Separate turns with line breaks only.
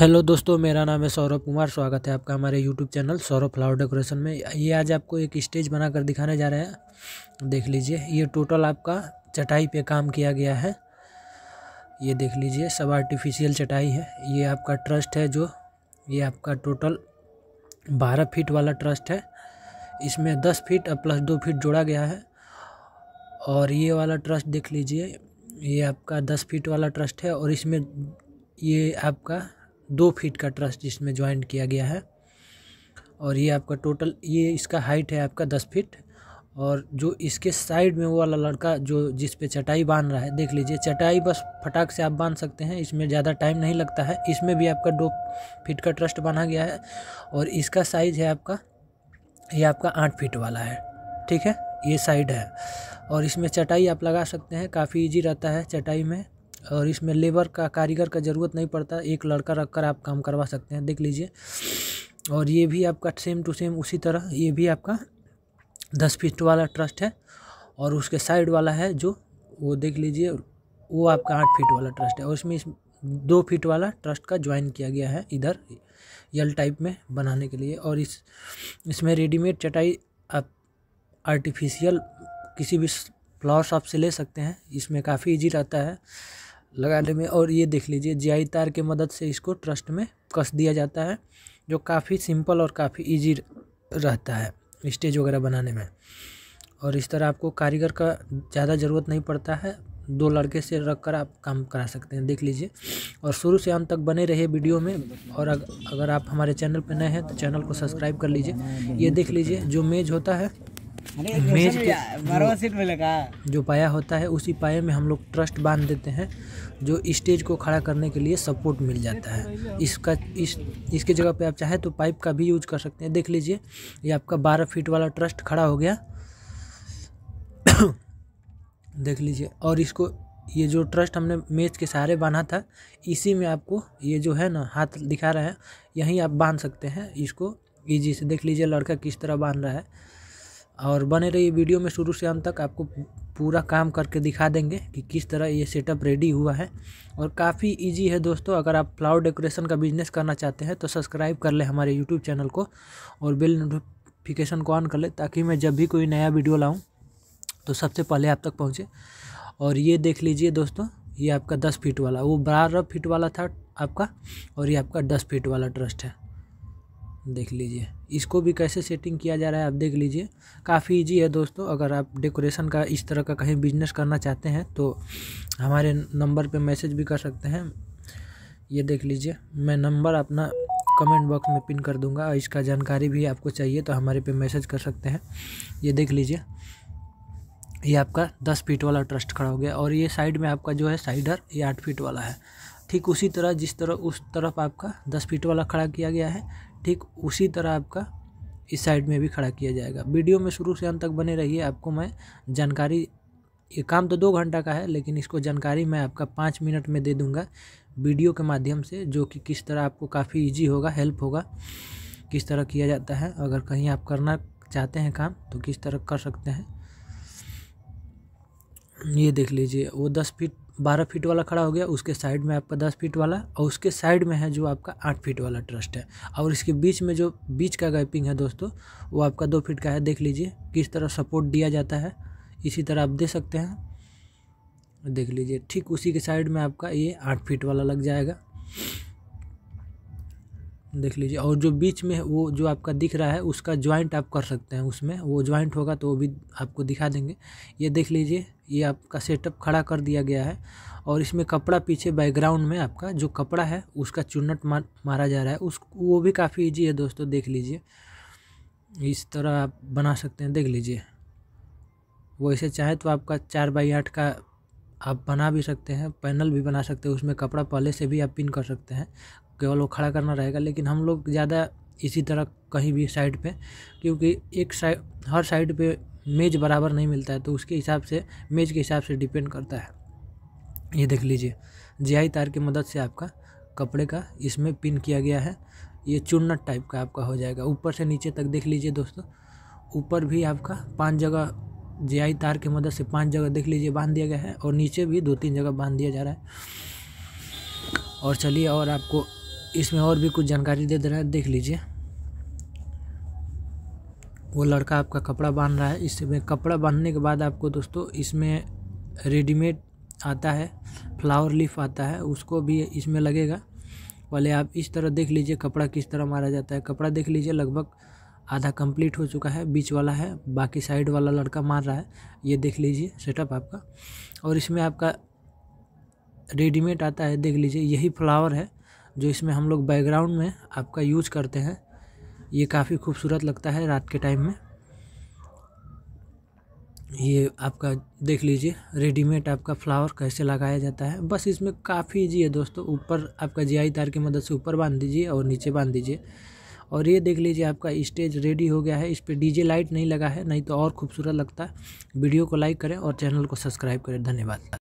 hello दोस्तों मेरा नाम है सौरभ कुमार स्वागत है आपका हमारे YouTube channel Saurabh flower decoration में ये आज आपको एक स्टेज बनाकर दिखाने जा रहे हैं देख लीजिए ये टोटल आपका चटाई पे काम किया गया है ये देख लीजिए सब आर्टिफिशियल चटाई है ये आपका ट्रस्ट है जो ये आपका टोटल बारह फीट वाला ट्रस्ट है इसमें दस फीट और प्लस दो फीट जोड़ा गया है और ये वाला ट्रस्ट देख लीजिए ये आपका दस फीट वाला ट्रस्ट है और इसमें ये आपका दो फीट का ट्रस जिसमें ज्वाइंट किया गया है और ये आपका टोटल ये इसका हाइट है आपका दस फीट और जो इसके साइड में वो वाला लड़का जो जिस पे चटाई बांध रहा है देख लीजिए चटाई बस फटाक से आप बांध सकते हैं इसमें ज़्यादा टाइम नहीं लगता है इसमें भी आपका दो फीट का ट्रस्ट बांधा गया है और इसका साइज़ है आपका ये आपका आठ फीट वाला है ठीक है ये साइड है और इसमें चटाई आप लगा सकते हैं काफ़ी ईजी रहता है चटाई में और इसमें लेबर का कारीगर का ज़रूरत नहीं पड़ता एक लड़का रख कर आप काम करवा सकते हैं देख लीजिए और ये भी आपका सेम टू सेम उसी तरह ये भी आपका दस फीट वाला ट्रस्ट है और उसके साइड वाला है जो वो देख लीजिए वो आपका आठ फीट वाला ट्रस्ट है और इसमें इस दो फीट वाला ट्रस्ट का ज्वाइन किया गया है इधर यल टाइप में बनाने के लिए और इस इसमें रेडीमेड चटाई आप आर्टिफिशियल किसी भी फ्लावर शॉप से ले सकते हैं इसमें काफ़ी इजी रहता है लगाने में और ये देख लीजिए जी तार के मदद से इसको ट्रस्ट में कस दिया जाता है जो काफ़ी सिंपल और काफ़ी इजी रहता है स्टेज वगैरह बनाने में और इस तरह आपको कारीगर का ज़्यादा ज़रूरत नहीं पड़ता है दो लड़के से रख कर आप काम करा सकते हैं देख लीजिए और शुरू से अंत तक बने रहिए वीडियो में और अगर आप हमारे चैनल पर नए हैं तो चैनल को सब्सक्राइब कर लीजिए ये देख लीजिए जो मेज़ होता है मेज के जो पाया होता है उसी पाए में हम लोग ट्रस्ट बांध देते हैं जो स्टेज को खड़ा करने के लिए सपोर्ट मिल जाता है इसका इस इसके जगह पे आप चाहे तो पाइप का भी यूज कर सकते हैं देख लीजिए ये आपका बारह फीट वाला ट्रस्ट खड़ा हो गया देख लीजिए और इसको ये जो ट्रस्ट हमने मेज के सहारे बांधा था इसी में आपको ये जो है ना हाथ दिखा रहे हैं यहीं आप बांध सकते हैं इसको ईजी से देख लीजिए लड़का किस तरह बांध रहा है और बने रहिए वीडियो में शुरू से अंत तक आपको पूरा काम करके दिखा देंगे कि किस तरह ये सेटअप रेडी हुआ है और काफ़ी इजी है दोस्तों अगर आप फ्लावर डेकोरेशन का बिजनेस करना चाहते हैं तो सब्सक्राइब कर ले हमारे यूट्यूब चैनल को और बिल नोटिफिकेशन को ऑन कर ले ताकि मैं जब भी कोई नया वीडियो लाऊँ तो सबसे पहले आप तक पहुँचे और ये देख लीजिए दोस्तों ये आपका दस फीट वाला वो बारह फीट वाला था आपका और ये आपका दस फीट वाला ट्रस्ट है देख लीजिए इसको भी कैसे सेटिंग किया जा रहा है आप देख लीजिए काफ़ी इजी है दोस्तों अगर आप डेकोरेशन का इस तरह का कहीं बिजनेस करना चाहते हैं तो हमारे नंबर पे मैसेज भी कर सकते हैं ये देख लीजिए मैं नंबर अपना कमेंट बॉक्स में पिन कर दूंगा और इसका जानकारी भी आपको चाहिए तो हमारे पे मैसेज कर सकते हैं ये देख लीजिए ये आपका दस फीट वाला ट्रस्ट खड़ा हो गया और ये साइड में आपका जो है साइडर ये आठ फीट वाला है ठीक उसी तरह जिस तरह उस तरफ आपका दस फीट वाला खड़ा किया गया है ठीक उसी तरह आपका इस साइड में भी खड़ा किया जाएगा वीडियो में शुरू से अंत तक बने रहिए आपको मैं जानकारी ये काम तो दो घंटा का है लेकिन इसको जानकारी मैं आपका पाँच मिनट में दे दूँगा वीडियो के माध्यम से जो कि किस तरह आपको काफ़ी इजी होगा हेल्प होगा किस तरह किया जाता है अगर कहीं आप करना चाहते हैं काम तो किस तरह कर सकते हैं ये देख लीजिए वो दस फीट बारह फीट वाला खड़ा हो गया उसके साइड में आपका दस फीट वाला और उसके साइड में है जो आपका आठ फीट वाला ट्रस्ट है और इसके बीच में जो बीच का गैपिंग है दोस्तों वो आपका दो फीट का है देख लीजिए किस तरह सपोर्ट दिया जाता है इसी तरह आप दे सकते हैं देख लीजिए ठीक उसी के साइड में आपका ये आठ फीट वाला लग जाएगा देख लीजिए और जो बीच में वो जो आपका दिख रहा है उसका ज्वाइंट आप कर सकते हैं उसमें वो ज्वाइंट होगा तो वो भी आपको दिखा देंगे ये देख लीजिए ये आपका सेटअप खड़ा कर दिया गया है और इसमें कपड़ा पीछे बैकग्राउंड में आपका जो कपड़ा है उसका चुन्नट मार, मारा जा रहा है उस वो भी काफ़ी ईजी है दोस्तों देख लीजिए इस तरह आप बना सकते हैं देख लीजिए वैसे चाहे तो आपका चार बाई आठ का आप बना भी सकते हैं पैनल भी बना सकते हैं उसमें कपड़ा पहले से भी आप पिन कर सकते हैं केवल वो खड़ा करना रहेगा लेकिन हम लोग ज़्यादा इसी तरह कहीं भी साइड पे क्योंकि एक साइड हर साइड पे मेज बराबर नहीं मिलता है तो उसके हिसाब से मेज के हिसाब से डिपेंड करता है ये देख लीजिए जियाई तार की मदद से आपका कपड़े का इसमें पिन किया गया है ये चुन्नट टाइप का आपका हो जाएगा ऊपर से नीचे तक देख लीजिए दोस्तों ऊपर भी आपका पांच जगह जियाई तार की मदद से पांच जगह देख लीजिए बांध दिया गया है और नीचे भी दो तीन जगह बांध दिया जा रहा है और चलिए और आपको इसमें और भी कुछ जानकारी दे दे रहे हैं देख लीजिए वो लड़का आपका कपड़ा बांध रहा है इसमें कपड़ा बांधने के बाद आपको दोस्तों इसमें रेडीमेड आता है फ्लावर लीफ आता है उसको भी इसमें लगेगा पहले आप इस तरह देख लीजिए कपड़ा किस तरह मारा जाता है कपड़ा देख लीजिए लगभग आधा कंप्लीट हो चुका है बीच वाला है बाकी साइड वाला लड़का मार रहा है ये देख लीजिए सेटअप आपका और इसमें आपका रेडीमेड आता है देख लीजिए यही फ्लावर है जो इसमें हम लोग बैकग्राउंड में आपका यूज करते हैं ये काफ़ी खूबसूरत लगता है रात के टाइम में ये आपका देख लीजिए रेडीमेड आपका फ्लावर कैसे लगाया जाता है बस इसमें काफ़ी जी है दोस्तों ऊपर आपका जियाई तार की मदद से ऊपर बांध दीजिए और नीचे बांध दीजिए और ये देख लीजिए आपका स्टेज रेडी हो गया है इस पर डीजे लाइट नहीं लगा है नहीं तो और खूबसूरत लगता है वीडियो को लाइक करें और चैनल को सब्सक्राइब करें धन्यवाद